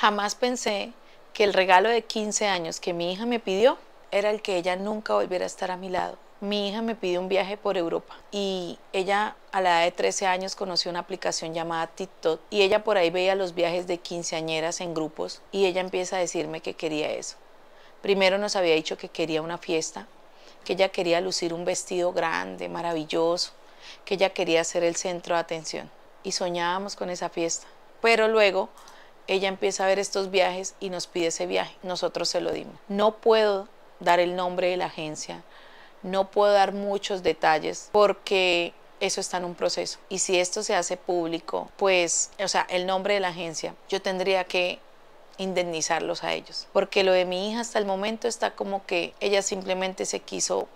Jamás pensé que el regalo de 15 años que mi hija me pidió era el que ella nunca volviera a estar a mi lado. Mi hija me pidió un viaje por Europa y ella a la edad de 13 años conoció una aplicación llamada TikTok y ella por ahí veía los viajes de quinceañeras en grupos y ella empieza a decirme que quería eso. Primero nos había dicho que quería una fiesta, que ella quería lucir un vestido grande, maravilloso, que ella quería ser el centro de atención y soñábamos con esa fiesta. Pero luego ella empieza a ver estos viajes y nos pide ese viaje. Nosotros se lo dimos. No puedo dar el nombre de la agencia, no puedo dar muchos detalles porque eso está en un proceso. Y si esto se hace público, pues, o sea, el nombre de la agencia, yo tendría que indemnizarlos a ellos. Porque lo de mi hija hasta el momento está como que ella simplemente se quiso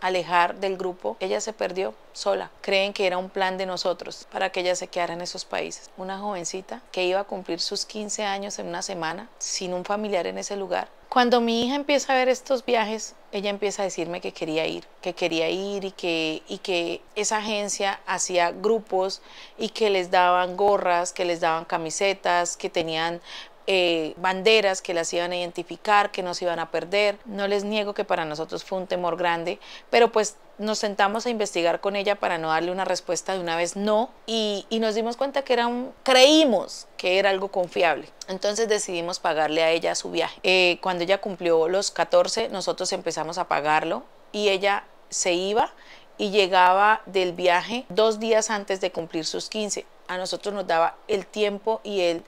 alejar del grupo, ella se perdió sola. Creen que era un plan de nosotros para que ella se quedara en esos países. Una jovencita que iba a cumplir sus 15 años en una semana sin un familiar en ese lugar. Cuando mi hija empieza a ver estos viajes, ella empieza a decirme que quería ir, que quería ir y que, y que esa agencia hacía grupos y que les daban gorras, que les daban camisetas, que tenían eh, banderas que las iban a identificar, que nos iban a perder. No les niego que para nosotros fue un temor grande, pero pues nos sentamos a investigar con ella para no darle una respuesta de una vez no y, nos dimos cuenta que era un, creímos que era algo confiable. Entonces decidimos pagarle a ella su viaje. Eh, cuando ella cumplió los 14, nosotros empezamos a pagarlo y ella se iba y llegaba del viaje dos días antes de cumplir sus 15 a nosotros nos daba el tiempo y, el,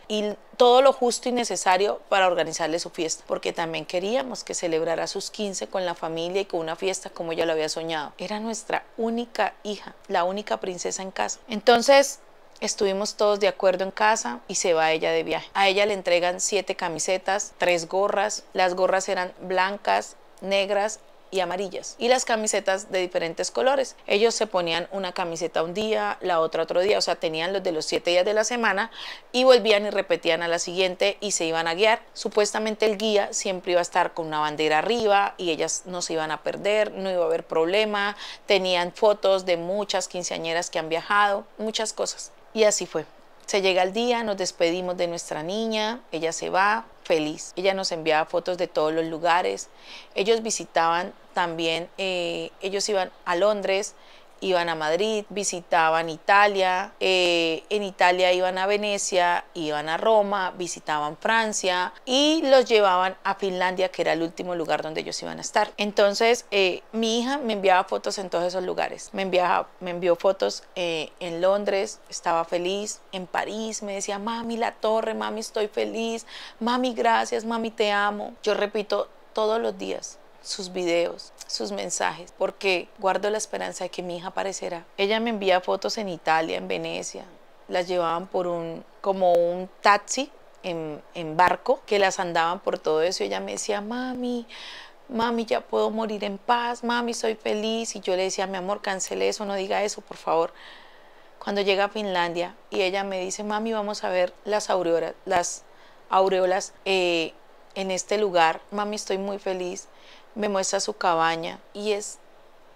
todo lo justo y necesario para organizarle su fiesta, porque también queríamos que celebrara sus 15 con la familia y con una fiesta como ella lo había soñado. Era nuestra única hija, la única princesa en casa. Entonces, Estuvimos todos de acuerdo en casa y se va ella de viaje. A ella le entregan siete camisetas, tres gorras. Las gorras eran blancas, negras, y amarillas y las camisetas de diferentes colores. Ellos se ponían una camiseta un día, la otra otro día, o sea, tenían los de los siete días de la semana y volvían y repetían a la siguiente y se iban a guiar. Supuestamente el guía siempre iba a estar con una bandera arriba y ellas no se iban a perder, no iba a haber problema, tenían fotos de muchas quinceañeras que han viajado, muchas cosas. Y así fue. Se llega el día, nos despedimos de nuestra niña, ella se va, ella nos enviaba fotos de todos los lugares. Ellos visitaban también, eh, ellos iban a Londres, iban a Madrid, visitaban Italia, eh, en Italia iban a Venecia, iban a Roma, visitaban Francia y los llevaban a Finlandia, que era el último lugar donde ellos iban a estar. Entonces, eh, mi hija me enviaba fotos en todos esos lugares. Me, enviaba, me envió fotos eh, en Londres, estaba feliz, en París, me decía, mami, la torre, mami, estoy feliz, mami, gracias, mami, te amo. Yo repito todos los días, sus videos, sus mensajes, porque guardo la esperanza de que mi hija aparecerá. Ella me envía fotos en Italia, en Venecia, las llevaban por un, como un taxi en, en, barco, que las andaban por todo eso. ella me decía, mami, mami, ya puedo morir en paz, mami, soy feliz. Y yo le decía, mi amor, cancele eso, no diga eso, por favor. Cuando llega a Finlandia y ella me dice, mami, vamos a ver las aureolas, las aureolas eh, en este lugar, mami, estoy muy feliz me muestra su cabaña y es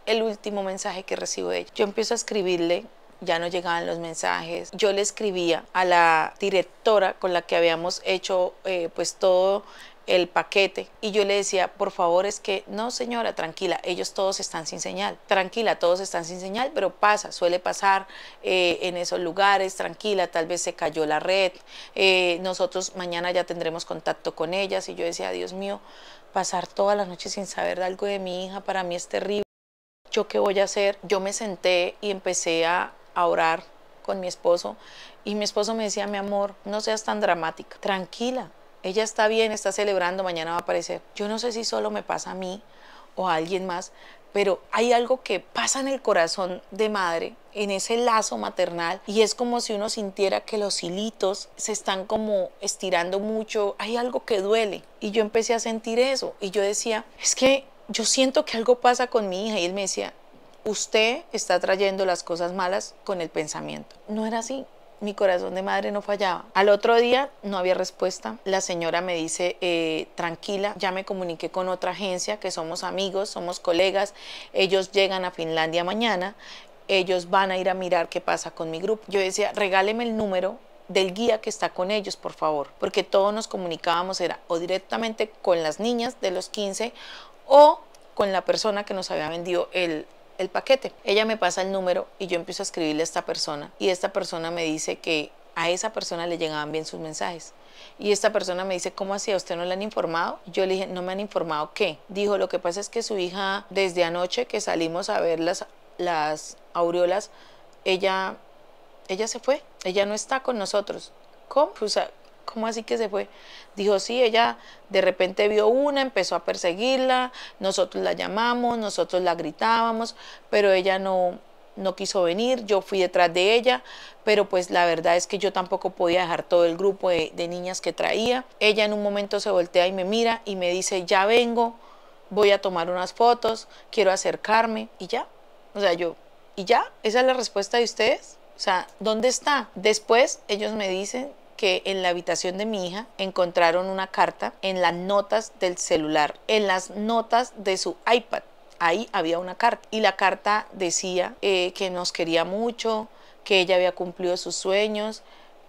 el último mensaje que recibo de ella. Yo empiezo a escribirle, ya no llegaban los mensajes. Yo le escribía a la directora con la que habíamos hecho eh, pues todo el paquete y yo le decía, por favor, es que no señora, tranquila, ellos todos están sin señal, tranquila, todos están sin señal, pero pasa, suele pasar eh, en esos lugares, tranquila, tal vez se cayó la red, eh, nosotros mañana ya tendremos contacto con ellas y yo decía, Dios mío, pasar toda la noche sin saber algo de mi hija para mí es terrible, yo qué voy a hacer, yo me senté y empecé a, a orar con mi esposo y mi esposo me decía, mi amor, no seas tan dramática, tranquila, ella está bien, está celebrando, mañana va a aparecer. Yo no sé si solo me pasa a mí o a alguien más, pero hay algo que pasa en el corazón de madre, en ese lazo maternal, y es como si uno sintiera que los hilitos se están como estirando mucho, hay algo que duele. Y yo empecé a sentir eso, y yo decía, es que yo siento que algo pasa con mi hija, y él me decía, usted está trayendo las cosas malas con el pensamiento. No era así, mi corazón de madre no fallaba. Al otro día no había respuesta. La señora me dice, eh, tranquila, ya me comuniqué con otra agencia, que somos amigos, somos colegas, ellos llegan a Finlandia mañana, ellos van a ir a mirar qué pasa con mi grupo. Yo decía, regáleme el número del guía que está con ellos, por favor, porque todos nos comunicábamos, era o directamente con las niñas de los 15 o con la persona que nos había vendido el, el paquete. Ella me pasa el número y yo empiezo a escribirle a esta persona y esta persona me dice que a esa persona le llegaban bien sus mensajes. Y esta persona me dice, ¿cómo hacía? ¿Usted no le han informado? Yo le dije, no me han informado qué. Dijo, lo que pasa es que su hija, desde anoche que salimos a ver las, las aureolas, ella, ella se fue, ella no está con nosotros. ¿Cómo? O sea, ¿Cómo así que se fue? Dijo, sí, ella de repente vio una, empezó a perseguirla, nosotros la llamamos, nosotros la gritábamos, pero ella no, no quiso venir, yo fui detrás de ella, pero pues la verdad es que yo tampoco podía dejar todo el grupo de, de, niñas que traía. Ella en un momento se voltea y me mira y me dice, ya vengo, voy a tomar unas fotos, quiero acercarme y ya. O sea, yo, ¿y ya? ¿Esa es la respuesta de ustedes? O sea, ¿dónde está? Después ellos me dicen, que en la habitación de mi hija encontraron una carta en las notas del celular, en las notas de su iPad. Ahí había una carta y la carta decía eh, que nos quería mucho, que ella había cumplido sus sueños,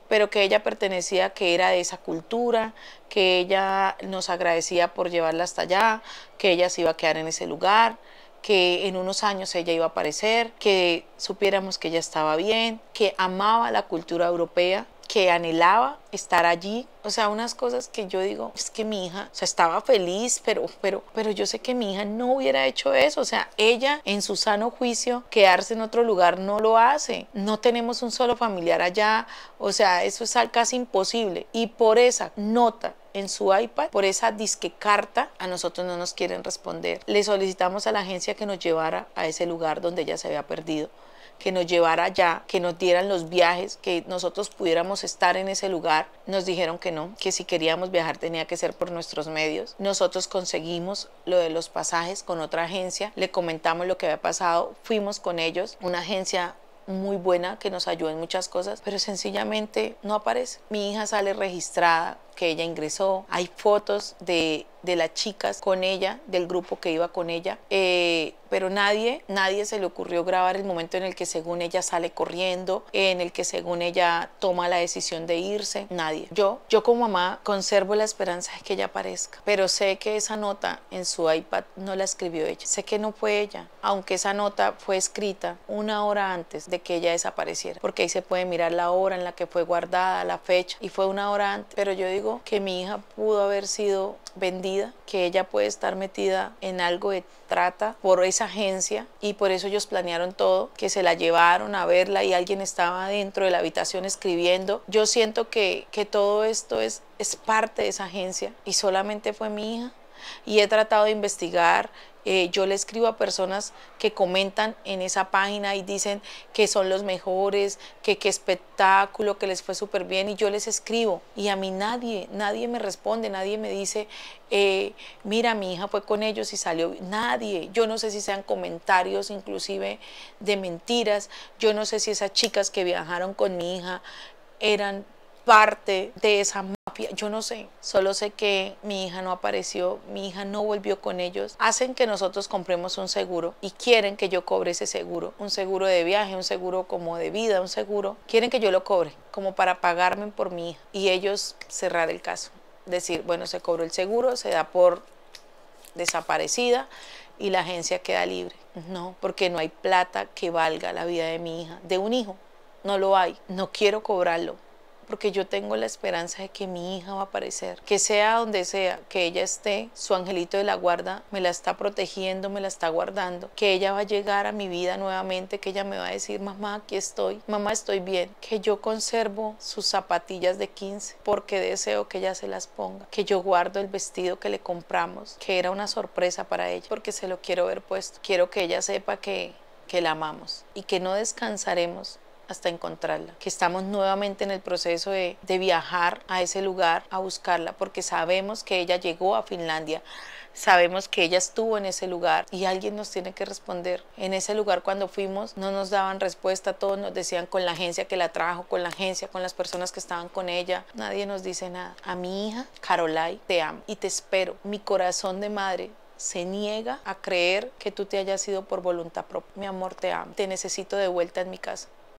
pero que ella pertenecía, que era de esa cultura, que ella nos agradecía por llevarla hasta allá, que ella se iba a quedar en ese lugar, que en unos años ella iba a aparecer, que supiéramos que ella estaba bien, que amaba la cultura europea, que anhelaba estar allí. O sea, unas cosas que yo digo, es que mi hija, o sea, estaba feliz, pero, pero, pero yo sé que mi hija no hubiera hecho eso. O sea, ella en su sano juicio, quedarse en otro lugar no lo hace. No tenemos un solo familiar allá. O sea, eso es casi imposible. Y por esa nota en su iPad por esa disque carta a nosotros no nos quieren responder. Le solicitamos a la agencia que nos llevara a ese lugar donde ella se había perdido que nos llevara allá, que nos dieran los viajes, que nosotros pudiéramos estar en ese lugar. Nos dijeron que no, que si queríamos viajar tenía que ser por nuestros medios. Nosotros conseguimos lo de los pasajes con otra agencia, le comentamos lo que había pasado, fuimos con ellos, una agencia muy buena que nos ayudó en muchas cosas, pero sencillamente no aparece. Mi hija sale registrada que ella ingresó, hay fotos de, de las chicas con ella, del grupo que iba con ella, eh, pero nadie, nadie se le ocurrió grabar el momento en el que según ella sale corriendo, en el que según ella toma la decisión de irse, nadie. Yo, yo como mamá conservo la esperanza de que ella aparezca, pero sé que esa nota en su iPad no la escribió ella, sé que no fue ella, aunque esa nota fue escrita una hora antes de que ella desapareciera, porque ahí se puede mirar la hora en la que fue guardada, la fecha, y fue una hora antes, pero yo digo, que mi hija pudo haber sido vendida, que ella puede estar metida en algo de trata por esa agencia y por eso ellos planearon todo, que se la llevaron a verla y alguien estaba dentro de la habitación escribiendo. Yo siento que, todo esto es, es parte de esa agencia y solamente fue mi hija y he tratado de investigar. Eh, yo le escribo a personas que comentan en esa página y dicen que son los mejores, que qué espectáculo, que les fue súper bien y yo les escribo y a mí nadie, nadie me responde, nadie me dice, eh, mira, mi hija fue con ellos y salió, nadie, yo no sé si sean comentarios inclusive de mentiras, yo no sé si esas chicas que viajaron con mi hija eran parte de esa yo no sé. Solo sé que mi hija no apareció, mi hija no volvió con ellos. Hacen que nosotros compremos un seguro y quieren que yo cobre ese seguro. Un seguro de viaje, un seguro como de vida, un seguro. Quieren que yo lo cobre como para pagarme por mi hija y ellos cerrar el caso. Decir, bueno, se cobró el seguro, se da por desaparecida y la agencia queda libre. No, porque no hay plata que valga la vida de mi hija, de un hijo. No lo hay. No quiero cobrarlo porque yo tengo la esperanza de que mi hija va a aparecer, que sea donde sea que ella esté, su angelito de la guarda me la está protegiendo, me la está guardando, que ella va a llegar a mi vida nuevamente, que ella me va a decir, mamá, aquí estoy, mamá, estoy bien, que yo conservo sus zapatillas de 15 porque deseo que ella se las ponga, que yo guardo el vestido que le compramos, que era una sorpresa para ella porque se lo quiero ver puesto, quiero que ella sepa que que la amamos y que no descansaremos hasta encontrarla, que estamos nuevamente en el proceso de, viajar a ese lugar a buscarla, porque sabemos que ella llegó a Finlandia, sabemos que ella estuvo en ese lugar y alguien nos tiene que responder. En ese lugar cuando fuimos no nos daban respuesta, todos nos decían con la agencia que la trajo, con la agencia, con las personas que estaban con ella, nadie nos dice nada. A mi hija, Carolai, te amo y te espero. Mi corazón de madre se niega a creer que tú te hayas ido por voluntad propia. Mi amor, te amo. Te necesito de vuelta en mi casa.